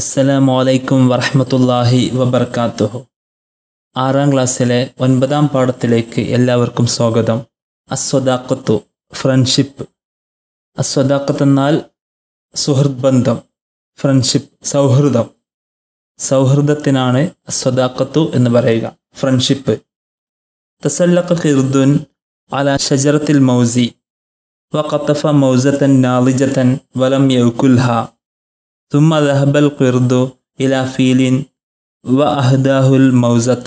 അസ്സലാം വലൈക്കും വറഹമത്തല്ലാഹി വബർക്കാത്തുഹു ആറാം ക്ലാസ്സിലെ ഒൻപതാം പാഠത്തിലേക്ക് എല്ലാവർക്കും സ്വാഗതം അസ്വദാക്കത്തു ഫ്രണ്ട്ഷിപ്പ് അസ്വദാക്കത്ത് എന്നാൽ സുഹൃത് ബന്ധം ഫ്രണ്ട്ഷിപ്പ് സൗഹൃദം സൗഹൃദത്തിനാണ് അസ്വദാക്കത്തു എന്ന് പറയുക ഫ്രണ്ട്ഷിപ്പ് തസല്ലഖ ഖിർദുൻ അല ഷജറത്തിൽ മൗസി കത്തഫ മൗസത്തൻ നാളിജത്തൻ വലം യൗകുൽഹ ثم ذهب القرد إلى فيل وأهداه الموزة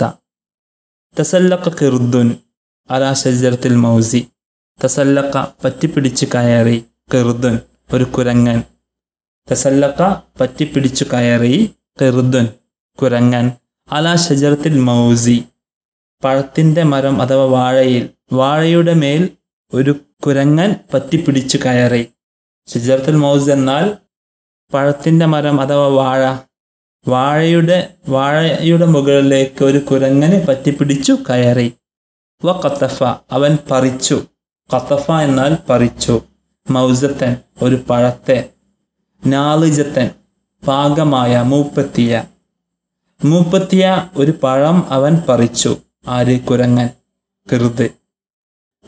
تسلق قرد على شجرة الموز തസല്ലക്ക പറ്റിപ്പിടിച്ചു കയറി കെറുതൻ ഒരു കുരങ്ങൻ തസല്ലക്ക പറ്റിപ്പിടിച്ചു കയറി കെറുതൻ കുരങ്ങൻ അലാ ഷജറത്തിൽ മൗസി പഴത്തിൻ്റെ മരം അഥവാ വാഴയിൽ വാഴയുടെ മേൽ ഒരു കുരങ്ങൻ പറ്റിപ്പിടിച്ചു കയറി ഷജറത്തിൽ മൗസ് എന്നാൽ പഴത്തിൻ്റെ മരം അഥവാ വാഴ വാഴയുടെ വാഴയുടെ മുകളിലേക്ക് ഒരു കുരങ്ങനെ പറ്റിപ്പിടിച്ചു കയറി വ കത്തഫ അവൻ പറിച്ചു കത്തഫ എന്നാൽ പറിച്ചു മൗസത്തൻ ഒരു പഴത്തെ നാളിജത്തൻ പാകമായ മൂപ്പത്തിയ മൂപ്പത്തിയ ഒരു പഴം അവൻ പറിച്ചു ആര് കുരങ്ങൻ കൃത്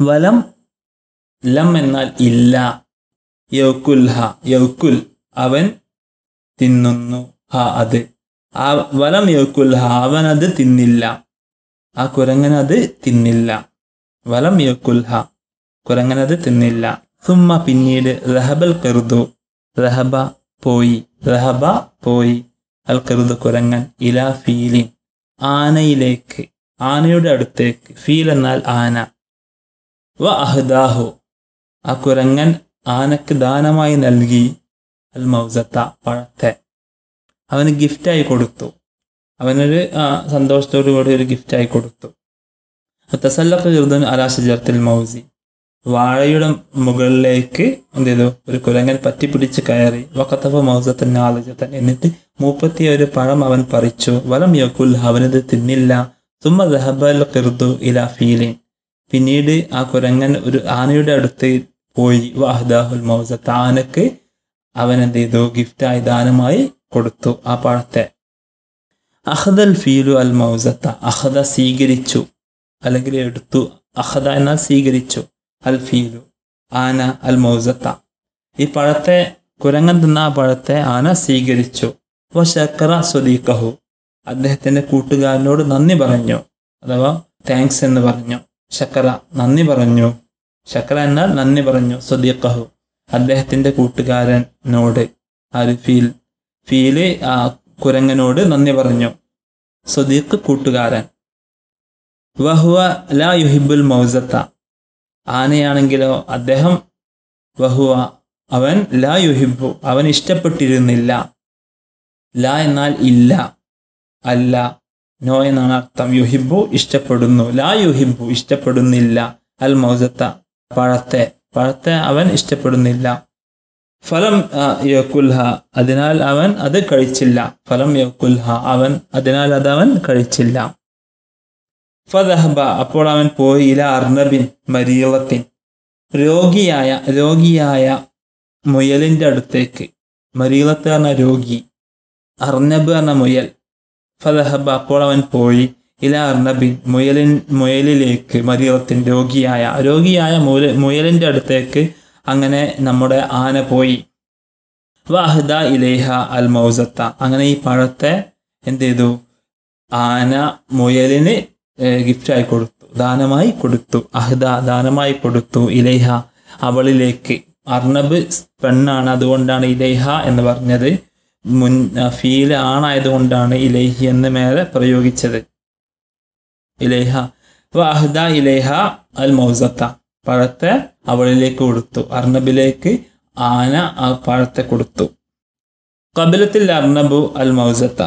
വലം ലം എന്നാൽ ഇല്ല യൗക്കുൽഹ യൗക്കുൽ അവൻ തിന്നുന്നു ഹാ അത് ആ വലം യക്കുൽഹ അവൻ അത് തിന്നില്ല ആ കുരങ്ങൻ അത് തിന്നില്ല വലം യോക്കുൽ കുരങ്ങൻ അത് തിന്നില്ല സുമ്മ പിന്നീട് റഹബൽ കരുതു റഹബ പോയി റഹബ പോയി അൽ കരുതു കുരങ്ങൻ ഇലാ ഫീലിൻ ആനയിലേക്ക് ആനയുടെ അടുത്തേക്ക് ഫീൽ എന്നാൽ ആന വ അഹ്ദാഹു ആ കുരങ്ങൻ ആനക്ക് ദാനമായി നൽകി അൽമൗസത്ത പഴത്തെ അവന് ഗിഫ്റ്റായി കൊടുത്തു അവനൊരു സന്തോഷത്തോടു കൂടി ഒരു ഗിഫ്റ്റായി കൊടുത്തു തസല്ലഖ് ഹിർദൻ അലാ ഷജർത്തിൽ മൗസി വാഴയുടെ മുകളിലേക്ക് എന്ത് ചെയ്തു ഒരു കുരങ്ങൻ പറ്റിപ്പിടിച്ച് കയറി വക്കത്തഫ മൗസത്തൻ ആലോചത്തൻ എന്നിട്ട് മൂപ്പത്തിയ ഒരു പഴം അവൻ പറിച്ചു വലം യക്കുൽ അവനത് തിന്നില്ല തുമ്മ ദഹബൽ കിർദു ഇല ഫീലിൻ പിന്നീട് ആ കുരങ്ങൻ ഒരു ആനയുടെ അടുത്ത് പോയി വാഹ്ദാഹുൽ മൗസത്ത് ആനക്ക് അവൻ എന്ത് ചെയ്തു ഗിഫ്റ്റായി ദാനമായി കൊടുത്തു ആ പഴത്തെ അഹദൽ ഫീലു അൽ മൗസത്ത അഹദ സ്വീകരിച്ചു അല്ലെങ്കിൽ എടുത്തു അഹദ എന്നാൽ സ്വീകരിച്ചു അൽ ഫീലു ആന അൽ മൗസത്ത ഈ പഴത്തെ കുരങ്ങൻ തിന്ന ആ പഴത്തെ ആന സ്വീകരിച്ചു വ ശക്കറ സ്വദീഖഹു അദ്ദേഹത്തിൻ്റെ കൂട്ടുകാരനോട് നന്ദി പറഞ്ഞു അഥവാ താങ്ക്സ് എന്ന് പറഞ്ഞു ശക്കറ നന്ദി പറഞ്ഞു ശക്കറ എന്നാൽ നന്ദി പറഞ്ഞു സ്വദീഖഹു അദ്ദേഹത്തിൻ്റെ കൂട്ടുകാരനോട് ആര് ഫീൽ ഫീല് ആ കുരങ്ങനോട് നന്ദി പറഞ്ഞു സുദീഖ് കൂട്ടുകാരൻ വഹുവ ലാ യുഹിബുൽ മൗസത്ത ആനയാണെങ്കിലോ അദ്ദേഹം വഹുവ അവൻ ലാ യുഹിബു അവൻ ഇഷ്ടപ്പെട്ടിരുന്നില്ല ലാ എന്നാൽ ഇല്ല അല്ല നോ എന്നാണ് അർത്ഥം യുഹിബു ഇഷ്ടപ്പെടുന്നു ലാ യുഹിബു ഇഷ്ടപ്പെടുന്നില്ല അൽ മൗസത്ത പഴത്തെ പഴത്തെ അവൻ ഇഷ്ടപ്പെടുന്നില്ല ഫലം യോക്കുൽഹ അതിനാൽ അവൻ അത് കഴിച്ചില്ല ഫലം യോക്കുൽഹ അവൻ അതിനാൽ അത് അവൻ കഴിച്ചില്ല ഫദഹബ അപ്പോൾ അവൻ പോയി ഇല അർണബിൻ മരീളത്തിൻ രോഗിയായ രോഗിയായ മുയലിൻ്റെ അടുത്തേക്ക് മരീളത്ത് പറഞ്ഞ രോഗി അർണബ് എന്ന മുയൽ ഫദഹബ അപ്പോൾ അവൻ പോയി ഇല അർണബിൻ മുയലിൻ മുയലിലേക്ക് മദീറത്തിൻ രോഗിയായ രോഗിയായ മുയൽ മുയലിൻ്റെ അടുത്തേക്ക് അങ്ങനെ നമ്മുടെ ആന പോയി വഹദ ഇലേഹ അൽ മൗസത്ത അങ്ങനെ ഈ പഴത്തെ എന്ത് ചെയ്തു ആന മുയലിന് ഗിഫ്റ്റായി കൊടുത്തു ദാനമായി കൊടുത്തു അഹ്ദ ദാനമായി കൊടുത്തു ഇലേഹ അവളിലേക്ക് അർണബ് പെണ്ണാണ് അതുകൊണ്ടാണ് ഇലേഹ എന്ന് പറഞ്ഞത് മുൻ ഫീൽ ആണായതുകൊണ്ടാണ് ഇലേഹി എന്ന് മേലെ പ്രയോഗിച്ചത് ഇലേഹ വഹദ ഇലേഹ അൽ മൗസത്ത പഴത്തെ അവളിലേക്ക് കൊടുത്തു അർണബിലേക്ക് ആന ആ പഴത്തെ കൊടുത്തു കബിലത്തിൽ അർണബു അൽ മൗസത്ത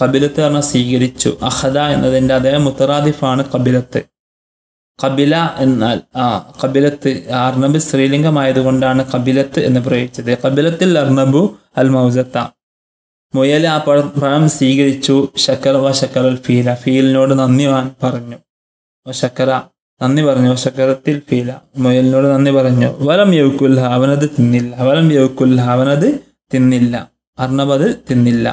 കബിലത്ത് അർണ സ്വീകരിച്ചു അഹദ എന്നതിൻ്റെ അതേ മുത്തറാദിഫാണ് കബിലത്ത് കബില എന്നാൽ ആ കബിലത്ത് അർണബ് സ്ത്രീലിംഗമായതുകൊണ്ടാണ് കബിലത്ത് എന്ന് പ്രയോഗിച്ചത് കബിലത്തിൽ അർണബു അൽ മൗസത്ത മുയൽ ആ പഴം സ്വീകരിച്ചു ശക്കർ വ ശക്കറൽ ഫീല ഫീലിനോട് നന്ദി പറഞ്ഞു വ ശക്കര നന്ദി പറഞ്ഞു ശക്കരത്തിൽ ഫീല മുയലിനോട് നന്ദി പറഞ്ഞു വലം യൗക്കുല്ല അവനത് തിന്നില്ല വലം യൗക്കുല്ല അവനത് തിന്നില്ല അർണബത് തിന്നില്ല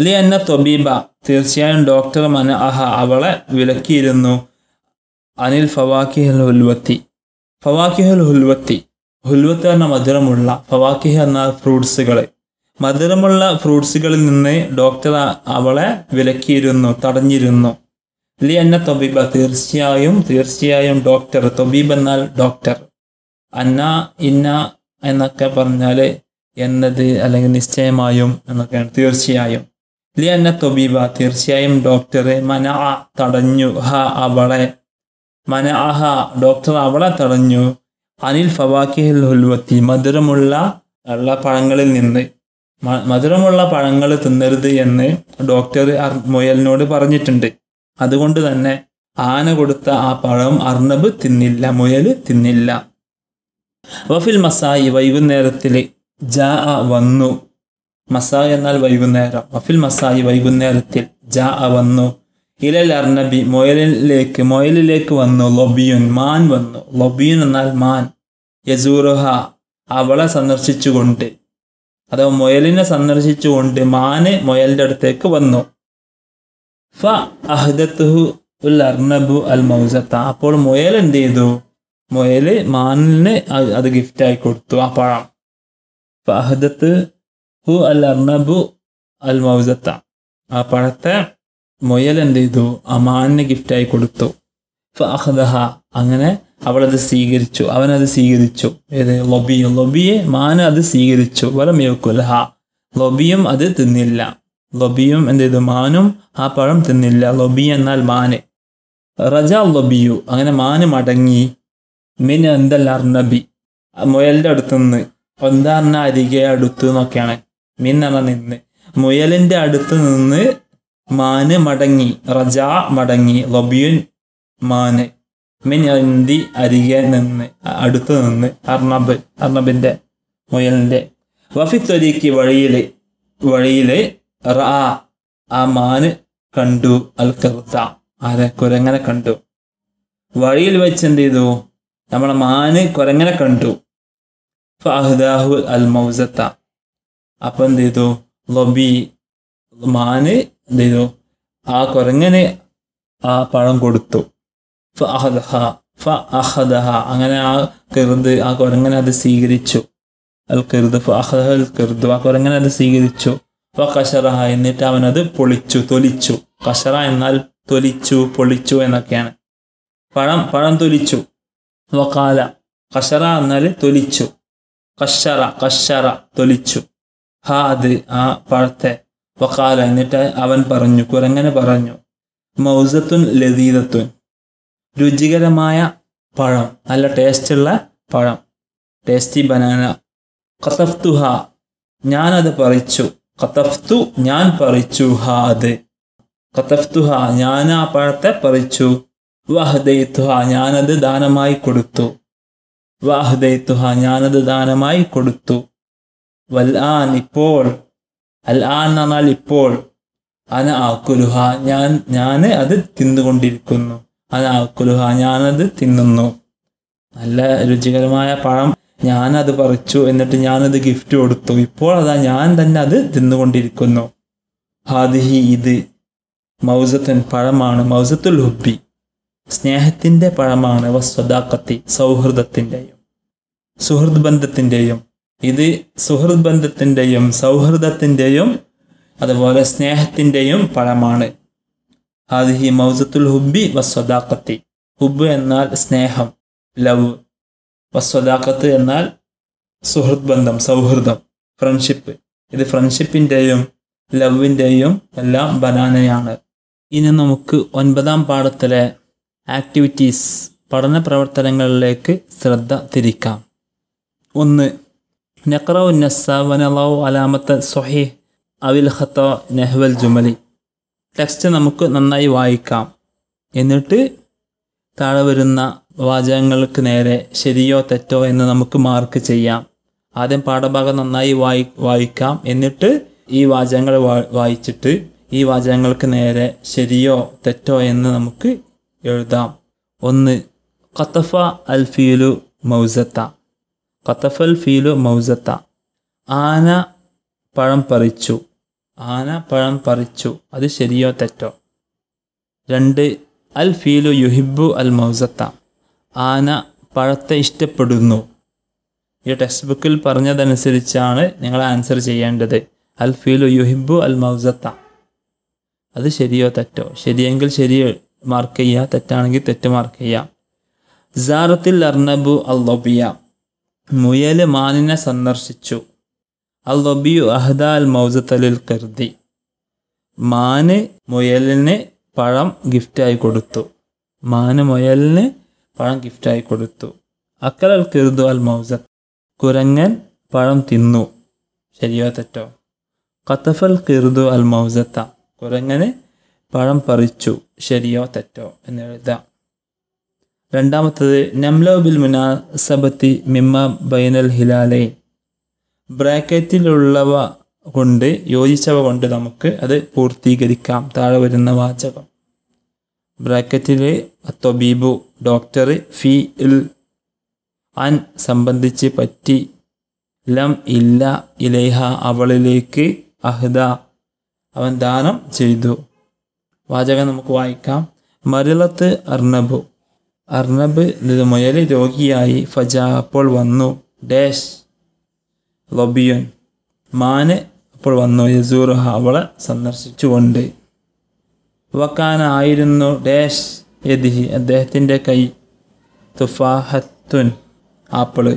അലി എന്ന തൊബീബ തീർച്ചയായും ഡോക്ടർ മന അഹ അവളെ വിലക്കിയിരുന്നു അനിൽ ഫവാക്കിഹൽ ഹുൽവത്തി ഫവാക്കിഹൽ ഹുൽവത്തി ഹുൽവത്ത് എന്ന മധുരമുള്ള ഫവാക്കിഹ എന്ന ഫ്രൂട്ട്സുകളെ മധുരമുള്ള ഫ്രൂട്ട്സുകളിൽ നിന്ന് ഡോക്ടർ അവളെ വിലക്കിയിരുന്നു തടഞ്ഞിരുന്നു ലി അന്ന തൊബീബ തീർച്ചയായും തീർച്ചയായും ഡോക്ടർ തൊബീബ് എന്നാൽ ഡോക്ടർ അന്ന ഇന്ന എന്നൊക്കെ പറഞ്ഞാൽ എന്നത് അല്ലെങ്കിൽ നിശ്ചയമായും എന്നൊക്കെയാണ് തീർച്ചയായും ലി അന്ന തൊബീബ തീർച്ചയായും ഡോക്ടർ മന തടഞ്ഞു ഹ അവളെ മന അഹ ഡോക്ടർ അവളെ തടഞ്ഞു അനിൽ ഫവാക്കിഹിൽ ഹുൽവത്തി മധുരമുള്ള പഴങ്ങളിൽ നിന്ന് മധുരമുള്ള പഴങ്ങൾ തിന്നരുത് എന്ന് ഡോക്ടർ മുയലിനോട് പറഞ്ഞിട്ടുണ്ട് അതുകൊണ്ട് തന്നെ ആന കൊടുത്ത ആ പഴം അർണബ് തിന്നില്ല മുയൽ തിന്നില്ല വഫിൽ മസായി വൈകുന്നേരത്തിൽ ജ വന്നു മസായി എന്നാൽ വൈകുന്നേരം വഫിൽ മസായി വൈകുന്നേരത്തിൽ ജ വന്നു ഇലൽ അർണബി മുയലിലേക്ക് മുയലിലേക്ക് വന്നു ലൊബിയുൻ മാൻ വന്നു ലൊബിയുൻ എന്നാൽ മാൻ യസൂറുഹ അവളെ സന്ദർശിച്ചുകൊണ്ട് അഥവാ മുയലിനെ സന്ദർശിച്ചുകൊണ്ട് മാന് മുയലിൻ്റെ അടുത്തേക്ക് വന്നു ഫ അഹ്ദത്തുഹു ഉൽ അർണബു അൽ മൗസത്ത അപ്പോൾ മുയൽ എന്ത് ചെയ്തു മുയൽ മാനിന് അത് ഗിഫ്റ്റായി കൊടുത്തു ആ പഴം ഫ അഹ്ദത്ത് ഹു അൽ അർണബു അൽ മൗസത്ത ആ പഴത്തെ മുയൽ എന്ത് ചെയ്തു ആ മാനിന് ഗിഫ്റ്റായി കൊടുത്തു ഫ അഹ്ദഹ അങ്ങനെ അവളത് സ്വീകരിച്ചു അവനത് സ്വീകരിച്ചു ഏത് ലൊബിയും ലൊബിയെ മാന അത് സ്വീകരിച്ചു വലം ഹാ ലൊബിയും അത് തിന്നില്ല ലൊബിയും എന്ത് ചെയ്തു മാനും ആ പഴം തിന്നില്ല ലൊബി എന്നാൽ മാന് റജ ലൊബിയു അങ്ങനെ മാന് മടങ്ങി മിൻ എന്തല്ല അർണബി മുയലിൻ്റെ അടുത്ത് നിന്ന് ഒന്താറിന അരികെ അടുത്ത് എന്നൊക്കെയാണ് മിൻ എന്ന നിന്ന് മുയലിൻ്റെ അടുത്ത് നിന്ന് മാന് മടങ്ങി റജ മടങ്ങി ലൊബിയുൻ മാന് മിനിന്തി അരികെ നിന്ന് അടുത്തു നിന്ന് അർണബ് അർണബിന്റെ മുയലിന്റെ വഫിത്തൊരിക്ക് വഴിയിലെ വഴിയിലെ റാ ആ മാന് കണ്ടു അൽ കറുത്ത ആരെ കുരങ്ങനെ കണ്ടു വഴിയിൽ വെച്ച് എന്ത് ചെയ്തു നമ്മളെ മാന് കുരങ്ങനെ കണ്ടു ഫഹദാഹു അൽ മൗസത്ത അപ്പം എന്ത് ചെയ്തു ലൊബി മാന് എന്ത് ചെയ്തു ആ കുരങ്ങനെ ആ പഴം കൊടുത്തു ഫ ഫ അങ്ങനെ ആ കരുത് ആ കുരങ്ങനെ അത് സ്വീകരിച്ചു അൽ കരുത് ഫ ആ കുരങ്ങനെ അത് സ്വീകരിച്ചു കഷറ കഷറഹ എന്നിട്ട് അവനത് പൊളിച്ചു തൊലിച്ചു കഷറ എന്നാൽ തൊലിച്ചു പൊളിച്ചു എന്നൊക്കെയാണ് പഴം പഴം തൊലിച്ചു വക്കാല കഷറ എന്നാൽ തൊലിച്ചു കഷറ കഷറ തൊലിച്ചു ഹാ അത് ആ പഴത്തെ വക്കാല എന്നിട്ട് അവൻ പറഞ്ഞു കുരങ്ങനെ പറഞ്ഞു മൗസത്തുൻ ലതീതത്വൻ രുചികരമായ പഴം നല്ല ടേസ്റ്റുള്ള പഴം ടേസ്റ്റി ബനാന ഹ ഞാനത് പറിച്ചു കത്തഫ്തു ഞാൻ പറിച്ചു ഹ അത് ഹ ഞാൻ ആ പഴത്തെ പറിച്ചു ഹ ഞാനത് ദാനമായി കൊടുത്തു ഹ ഞാനത് ദാനമായി കൊടുത്തു വൽ ആൻ ഇപ്പോൾ അൽ ആൻ എന്നാൽ ഇപ്പോൾ അന ആക്കുലുഹ ഞാൻ ഞാൻ അത് തിന്നുകൊണ്ടിരിക്കുന്നു അനാക്കുലുഹ ഞാനത് തിന്നുന്നു നല്ല രുചികരമായ പഴം ഞാനത് പറിച്ചു എന്നിട്ട് ഞാനത് ഗിഫ്റ്റ് കൊടുത്തു ഇപ്പോൾ അതാ ഞാൻ തന്നെ അത് തിന്നുകൊണ്ടിരിക്കുന്നു ഹാദിഹി ഇത് മൗസത്തൻ പഴമാണ് മൗസത്തുൽ ഹുബി സ്നേഹത്തിൻ്റെ പഴമാണ് വസ്വദാക്കത്തി സൗഹൃദത്തിൻ്റെയും സുഹൃദ് ബന്ധത്തിൻ്റെയും ഇത് സുഹൃദ് ബന്ധത്തിൻ്റെയും സൗഹൃദത്തിൻ്റെയും അതുപോലെ സ്നേഹത്തിൻ്റെയും പഴമാണ് ഹാദിഹി മൗസത്തുൽ ഹുബി വസ്വദാക്കത്തി ഹുബ് എന്നാൽ സ്നേഹം ലവ് വസ്വദാക്കത്ത് എന്നാൽ സുഹൃത് ബന്ധം സൗഹൃദം ഫ്രണ്ട്ഷിപ്പ് ഇത് ഫ്രണ്ട്ഷിപ്പിൻ്റെയും ലവിൻ്റെയും എല്ലാം ബനാനയാണ് ഇനി നമുക്ക് ഒൻപതാം പാഠത്തിലെ ആക്ടിവിറ്റീസ് പഠന പ്രവർത്തനങ്ങളിലേക്ക് ശ്രദ്ധ തിരിക്കാം ഒന്ന് നഖറൌ നസ്സ വനലാവ് അലാമത്ത് സൊഹീഹ് അവിൽ ഖത്ത നെഹ്വൽ ജുമലി ടെക്സ്റ്റ് നമുക്ക് നന്നായി വായിക്കാം എന്നിട്ട് താഴെ വരുന്ന വാചകങ്ങൾക്ക് നേരെ ശരിയോ തെറ്റോ എന്ന് നമുക്ക് മാർക്ക് ചെയ്യാം ആദ്യം പാഠഭാഗം നന്നായി വായി വായിക്കാം എന്നിട്ട് ഈ വാചകങ്ങൾ വായിച്ചിട്ട് ഈ വാചകങ്ങൾക്ക് നേരെ ശരിയോ തെറ്റോ എന്ന് നമുക്ക് എഴുതാം ഒന്ന് കത്തഫ അൽ ഫീലു മൗസത്ത കത്തഫൽ ഫീലു മൗസത്ത ആന പഴം പറിച്ചു ആന പഴം പറിച്ചു അത് ശരിയോ തെറ്റോ രണ്ട് അൽ ഫീലു യുഹിബു അൽ മൗസത്ത ആന പഴത്തെ ഇഷ്ടപ്പെടുന്നു ഈ ടെക്സ്റ്റ് ബുക്കിൽ പറഞ്ഞതനുസരിച്ചാണ് നിങ്ങൾ ആൻസർ ചെയ്യേണ്ടത് അൽ ഫീലു യുഹിബു അൽ മൗസത്ത അത് ശരിയോ തെറ്റോ ശരിയെങ്കിൽ ശരി മാർക്ക് ചെയ്യുക തെറ്റാണെങ്കിൽ തെറ്റ് മാർക്ക് ചെയ്യാം സാറത്തിൽ അർണബു അൽ ലൊബിയ മുയൽ മാനിനെ സന്ദർശിച്ചു അൽ റബിയു മൗസത്തലിൽ കരുതി മാന് മുയലിന് പഴം ഗിഫ്റ്റായി കൊടുത്തു മാന് മുയലിന് പഴം ഗിഫ്റ്റായി കൊടുത്തു അക്കലൽ കരുതു അൽ മൗസ കുരങ്ങൻ പഴം തിന്നു ശരിയോ തെറ്റോ കത്തഫൽ കരുതു അൽ മൗസത്ത കുരങ്ങന് പഴം പറിച്ചു ശരിയോ തെറ്റോ എന്ന് എഴുതാം രണ്ടാമത്തത് നംലോബിൽ മുനാസബത്തി മിമ്മ ബൈനൽ ഹിലാലൈൻ ബ്രാക്കറ്റിലുള്ളവ കൊണ്ട് യോജിച്ചവ കൊണ്ട് നമുക്ക് അത് പൂർത്തീകരിക്കാം താഴെ വരുന്ന വാചകം ബ്രാക്കറ്റിൽ അത്തൊബീബു ഡോക്ടർ ഫി ഇൽ അൻ സംബന്ധിച്ച് പറ്റി ലം ഇല്ല ഇലേഹ അവളിലേക്ക് അഹ്ദ അവൻ ദാനം ചെയ്തു വാചകം നമുക്ക് വായിക്കാം മരിളത്ത് അർണബു അർണബ് മുയൽ രോഗിയായി ഫജ അപ്പോൾ വന്നു ഡാഷ് ലൊബിയൻ മാന് അപ്പോൾ വന്നു യസൂറുഹ അവളെ സന്ദർശിച്ചുകൊണ്ട് വക്കാനായിരുന്നു ഡാഷ് യദിഹി അദ്ദേഹത്തിൻ്റെ കൈ തുഫാഹത്തുൻ ആപ്പിള്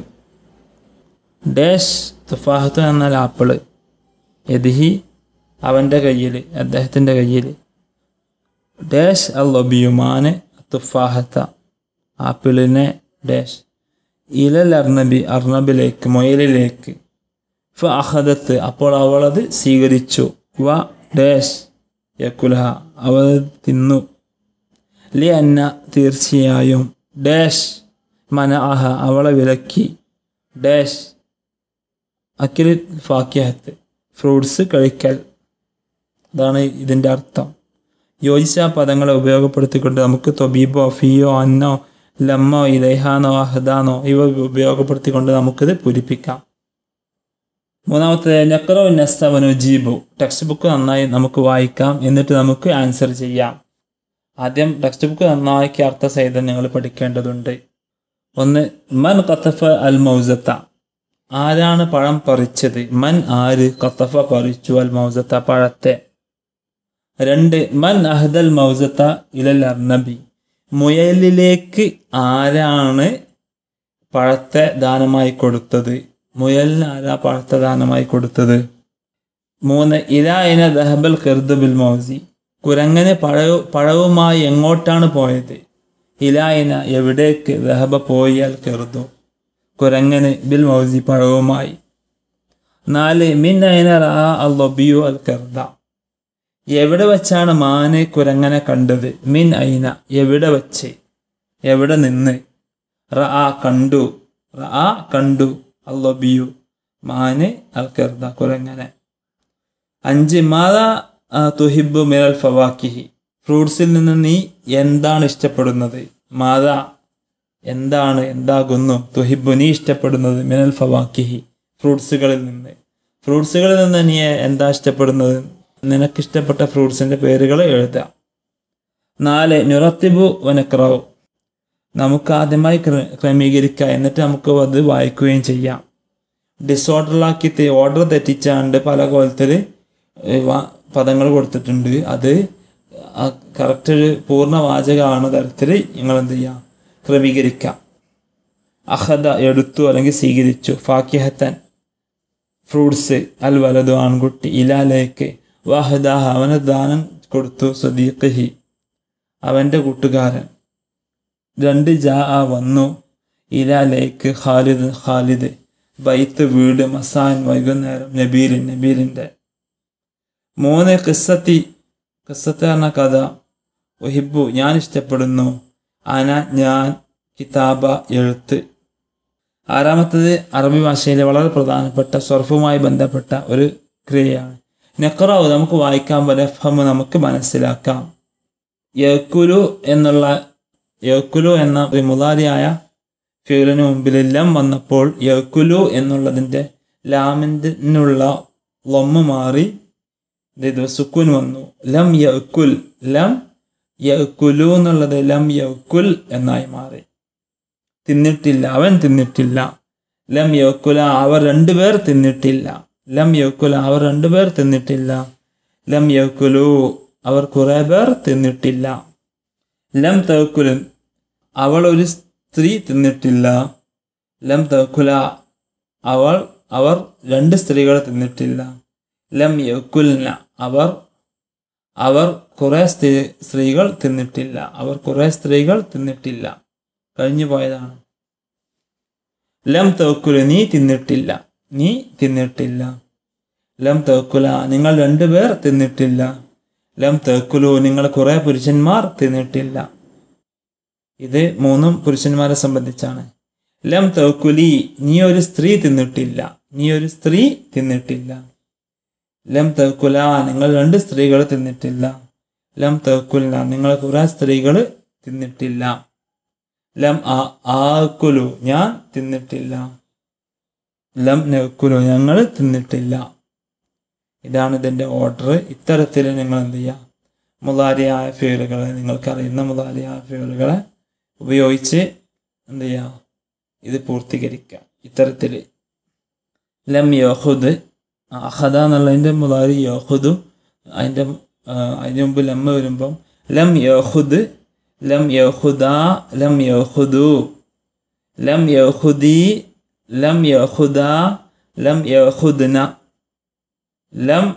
ഡാഷ് തുഫാഹത്തുൻ എന്നാൽ ആപ്പിള് യദിഹി അവൻ്റെ കയ്യിൽ അദ്ദേഹത്തിൻ്റെ കയ്യിൽ ഡാഷ് അൽ ലൊബിയുമാന് തുഫാഹത്ത ആപ്പിളിനെ ഡാഷ് ഇലൽ അർണബി അർണബിലേക്ക് മൊയലിലേക്ക് ഫ അഹദത്ത് അപ്പോൾ അവളത് സ്വീകരിച്ചു വ ഡേഷ് യക്കുലഹ അവൾ തിന്നു ലി അന്ന തീർച്ചയായും ഡാഷ് മന അഹ അവളെ വിലക്കി ഡാഷ് അക്കിൽ ഫാക്യഹത്ത് ഫ്രൂട്ട്സ് കഴിക്കൽ അതാണ് ഇതിൻ്റെ അർത്ഥം യോജിച്ച പദങ്ങളെ ഉപയോഗപ്പെടുത്തിക്കൊണ്ട് നമുക്ക് തൊബീബോ ഫിയോ അന്നോ ലമ്മോ ഇലഹാനോ അഹദാനോ ഇവ ഉപയോഗപ്പെടുത്തിക്കൊണ്ട് നമുക്കിത് പൂരിപ്പിക്കാം മൂന്നാമത്തെ നക്കറോ നസ്തവനു ജീബു ടെക്സ്റ്റ് ബുക്ക് നന്നായി നമുക്ക് വായിക്കാം എന്നിട്ട് നമുക്ക് ആൻസർ ചെയ്യാം ആദ്യം ടെക്സ്റ്റ് ബുക്ക് നന്നാക്കി അർത്ഥ സഹിതം നിങ്ങൾ പഠിക്കേണ്ടതുണ്ട് ഒന്ന് മൻ കത്തഫ അൽ മൗസത്ത ആരാണ് പഴം പറിച്ചത് മൻ ആര് കത്തഫ പറിച്ചു അൽ മൗസത്ത പഴത്തെ രണ്ട് മൻ അഹദൽ മൗസത്ത ഇലൽ അർനബി മുയലിലേക്ക് ആരാണ് പഴത്തെ ദാനമായി കൊടുത്തത് മുയലിന് ആരാ പാഴ്ത്തദാനമായി കൊടുത്തത് മൂന്ന് ഇല ഇന ദഹബൽ കെർദ് ബിൽ മൗസി കുരങ്ങനെ പഴവ് പഴവുമായി എങ്ങോട്ടാണ് പോയത് ഇല ഇന എവിടേക്ക് ദഹബ പോയാൽ കെറുതു കുരങ്ങന് ബിൽ മൗസി പഴവുമായി നാല് മിൻ അയന റാ അൽ ലൊബിയു അൽ കെർദ എവിടെ വച്ചാണ് മാനെ കുരങ്ങനെ കണ്ടത് മിൻ അയിന എവിടെ വച്ച് എവിടെ നിന്ന് റ ആ കണ്ടു റ ആ കണ്ടു അല്ലബിയു മാനെ അൽക്കർദ കുരങ്ങനെ അഞ്ച് മാത തുഹിബ് മിനൽ ഫവാക്കിഹി ഫ്രൂട്ട്സിൽ നിന്ന് നീ എന്താണ് ഇഷ്ടപ്പെടുന്നത് മാത എന്താണ് എന്താകുന്നു തുഹിബു നീ ഇഷ്ടപ്പെടുന്നത് മിനൽ ഫവാക്കിഹി ഫ്രൂട്ട്സുകളിൽ നിന്ന് ഫ്രൂട്ട്സുകളിൽ നിന്ന് നീ എന്താ ഇഷ്ടപ്പെടുന്നത് നിനക്കിഷ്ടപ്പെട്ട ഫ്രൂട്ട്സിൻ്റെ പേരുകൾ എഴുതാം നാല് നുറത്തിബു വനക്രാവ് നമുക്ക് ആദ്യമായി ക്രമീകരിക്കുക എന്നിട്ട് നമുക്ക് അത് വായിക്കുകയും ചെയ്യാം ഡിസോർഡറിലാക്കി ഓർഡർ തെറ്റിച്ചാണ്ട് പല കോലത്തിൽ പദങ്ങൾ കൊടുത്തിട്ടുണ്ട് അത് കറക്റ്റ് ഒരു പൂർണ്ണ വാചകമാണ് തരത്തിൽ നിങ്ങൾ എന്ത് ചെയ്യുക ക്രമീകരിക്കാം അഹദ എടുത്തു അല്ലെങ്കിൽ സ്വീകരിച്ചു ഫാക്കിഹത്തൻ ഫ്രൂട്ട്സ് അൽ വലതു ആൺകുട്ടി ഇലാലേക്ക് വാഹദ അവന് ദാനം കൊടുത്തു സദീഖഹി അവൻ്റെ കൂട്ടുകാരൻ രണ്ട് ജാ ആ വന്നു ലേക്ക് ഖാലിദ് ഖാലിദ് ബൈത്ത് വീട് മസാൻ വൈകുന്നേരം നബീലിൻ നബീലിൻ്റെ മൂന്ന് കിസ്സത്തി കിസ്സത്ത് എന്ന കഥ ഒഹിബു ഞാൻ ഇഷ്ടപ്പെടുന്നു അന ഞാൻ കിതാബ എഴുത്ത് ആറാമത്തത് അറബി ഭാഷയിലെ വളരെ പ്രധാനപ്പെട്ട സ്വർഫുമായി ബന്ധപ്പെട്ട ഒരു ക്രിയയാണ് നെക്കറാവ് നമുക്ക് വായിക്കാൻ വലഫമ് നമുക്ക് മനസ്സിലാക്കാം യക്കുരു എന്നുള്ള യക്കുലു എന്ന വിമുതാരിയായ ഫ്യൂലിന് മുമ്പിൽ ലം വന്നപ്പോൾ യക്കുലു എന്നുള്ളതിൻ്റെ ലാമിൻ്റെ ലൊമ്മ മാറി സുക്കുൻ വന്നു ലം യക്കുൽ ലം യക്കുലു എന്നുള്ളത് ലം യക്കുൽ എന്നായി മാറി തിന്നിട്ടില്ല അവൻ തിന്നിട്ടില്ല ലം യക്കുല അവർ രണ്ടുപേർ തിന്നിട്ടില്ല ലം യക്കുല അവർ രണ്ടുപേർ തിന്നിട്ടില്ല ലം യക്കുലു അവർ കുറേ പേർ തിന്നിട്ടില്ല ലം തവക്കുലൻ അവൾ ഒരു സ്ത്രീ തിന്നിട്ടില്ല ലം തവക്കുല അവൾ അവർ രണ്ട് സ്ത്രീകൾ തിന്നിട്ടില്ല ലം യക്കുലിന അവർ അവർ കുറേ സ്ത്രീ സ്ത്രീകൾ തിന്നിട്ടില്ല അവർ കുറേ സ്ത്രീകൾ തിന്നിട്ടില്ല കഴിഞ്ഞു പോയതാണ് ലം തവക്കുല നീ തിന്നിട്ടില്ല നീ തിന്നിട്ടില്ല ലം തവക്കുല നിങ്ങൾ രണ്ടുപേർ തിന്നിട്ടില്ല ലം തേക്കുലു നിങ്ങൾ കുറേ പുരുഷന്മാർ തിന്നിട്ടില്ല ഇത് മൂന്നും പുരുഷന്മാരെ സംബന്ധിച്ചാണ് ലം തേക്കുലി നീ ഒരു സ്ത്രീ തിന്നിട്ടില്ല നീ ഒരു സ്ത്രീ തിന്നിട്ടില്ല ലം തേക്കുല നിങ്ങൾ രണ്ട് സ്ത്രീകൾ തിന്നിട്ടില്ല ലം തേക്കുല നിങ്ങൾ കുറേ സ്ത്രീകൾ തിന്നിട്ടില്ല ലം ആക്കുലു ഞാൻ തിന്നിട്ടില്ല ലം നെക്കുലു ഞങ്ങൾ തിന്നിട്ടില്ല ഇതാണ് ഇതിൻ്റെ ഓർഡർ ഇത്തരത്തിൽ നിങ്ങൾ എന്ത് ചെയ്യുക മുതാലിയായ ഫീലുകളെ നിങ്ങൾക്കറിയുന്ന മുതാലിയായ ഫീലുകളെ ഉപയോഗിച്ച് എന്ത് ചെയ്യുക ഇത് പൂർത്തീകരിക്കുക ഇത്തരത്തിൽ ലം യോഹുദ് അഹദ എന്നുള്ളതിൻ്റെ മുതാലി യോഹുദു അതിൻ്റെ അതിന് മുമ്പ് ലം വരുമ്പം ലം യോഹുദ് ലം യോഹുദ ലം യോഹുദു ലം യോഹുദി ലം യോഹുദ ലം യോഹുദ്ന لم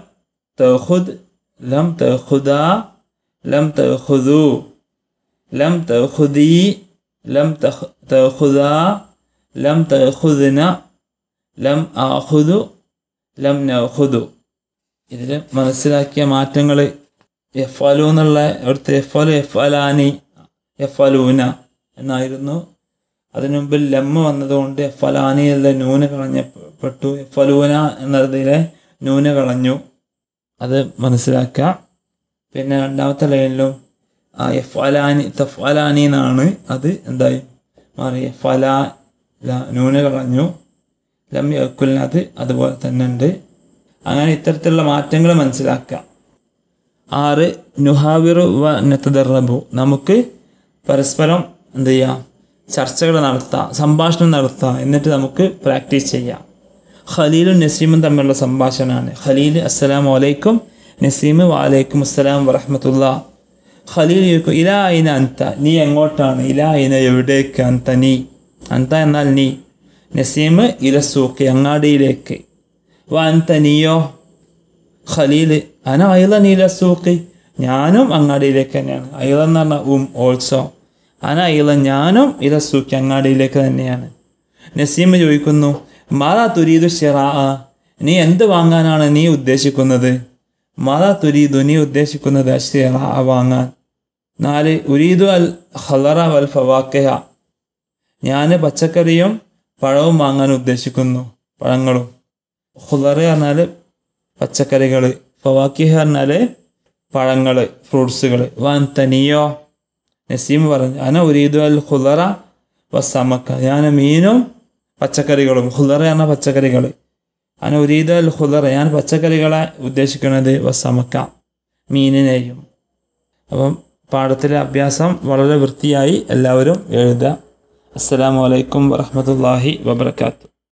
تأخذ لم تأخذا لم تأخذوا لم تأخذي لم تأخذا لم تأخذنا لم أخذ لم نأخذ إذا ما نسلك ما تنقل يفعلون الله أرث يفعل يفعلاني يفعلونا نايرنو أذن بل لما أن ده عند يفعلاني إلا نونه كرني بتو يفعلونا നൂന് കളഞ്ഞു അത് മനസ്സിലാക്കുക പിന്നെ രണ്ടാമത്തെ ലൈനിലും ആ എഫ് അലാനി തഫ് അലാനി എന്നാണ് അത് എന്തായി മാറി ഫലാ നൂന് കളഞ്ഞു ലം യക്കുലിനത് അതുപോലെ തന്നെ ഉണ്ട് അങ്ങനെ ഇത്തരത്തിലുള്ള മാറ്റങ്ങൾ മനസ്സിലാക്കുക ആറ് നുഹാവിറു വ നെത്തദർബു നമുക്ക് പരസ്പരം എന്ത് ചെയ്യാം ചർച്ചകൾ നടത്താം സംഭാഷണം നടത്താം എന്നിട്ട് നമുക്ക് പ്രാക്ടീസ് ചെയ്യാം ഖലീലും നസീമും തമ്മിലുള്ള സംഭാഷണമാണ് ഖലീൽ അസ്സലാം വലൈക്കും നസീം വാലൈക്കും അസ്സലാം വറഹമത്തുള്ള ഖലീൽ ചോദിക്കും ഇല അയിന അന്ത നീ എങ്ങോട്ടാണ് ഇല അയിന എവിടേക്ക് അന്ത നീ അന്ത എന്നാൽ നീ നസീം ഇലസൂക്ക് അങ്ങാടിയിലേക്ക് വാ അന്ത നീയോ ഖലീൽ അന അയില നീ ഞാനും അങ്ങാടിയിലേക്ക് തന്നെയാണ് അയില എന്ന് പറഞ്ഞാൽ ഉം ഓൾസോ അന അയില ഞാനും ഇലസൂക്ക് അങ്ങാടിയിലേക്ക് തന്നെയാണ് നസീം ചോദിക്കുന്നു മാതാ തുരീദു ഷിറാ നീ എന്ത് വാങ്ങാനാണ് നീ ഉദ്ദേശിക്കുന്നത് മാതാ തുരീദു നീ ഉദ്ദേശിക്കുന്നത് ഷിറാ വാങ്ങാൻ നാല് ഉരീദു അൽ ഹലറ വൽ ഫവാക്കഹ ഞാൻ പച്ചക്കറിയും പഴവും വാങ്ങാൻ ഉദ്ദേശിക്കുന്നു പഴങ്ങളും ഹുലറ പറഞ്ഞാൽ പച്ചക്കറികൾ ഫവാക്കിഹ പറഞ്ഞാൽ പഴങ്ങൾ ഫ്രൂട്ട്സുകൾ വാൻ തനിയോ നസീം പറഞ്ഞു അന ഉരീദു അൽ ഹുലറ വസമക്ക ഞാൻ മീനും പച്ചക്കറികളും ഹുലറ എന്ന പച്ചക്കറികൾ അന ഉരീദ അൽ ഹുലറ ഞാൻ പച്ചക്കറികളെ ഉദ്ദേശിക്കുന്നത് വസമക്ക മീനിനെയും അപ്പം പാഠത്തിലെ അഭ്യാസം വളരെ വൃത്തിയായി എല്ലാവരും എഴുതുക അസ്സാം വലൈക്കും വറഹമത്തല്ലാഹി വബർക്കാത്തു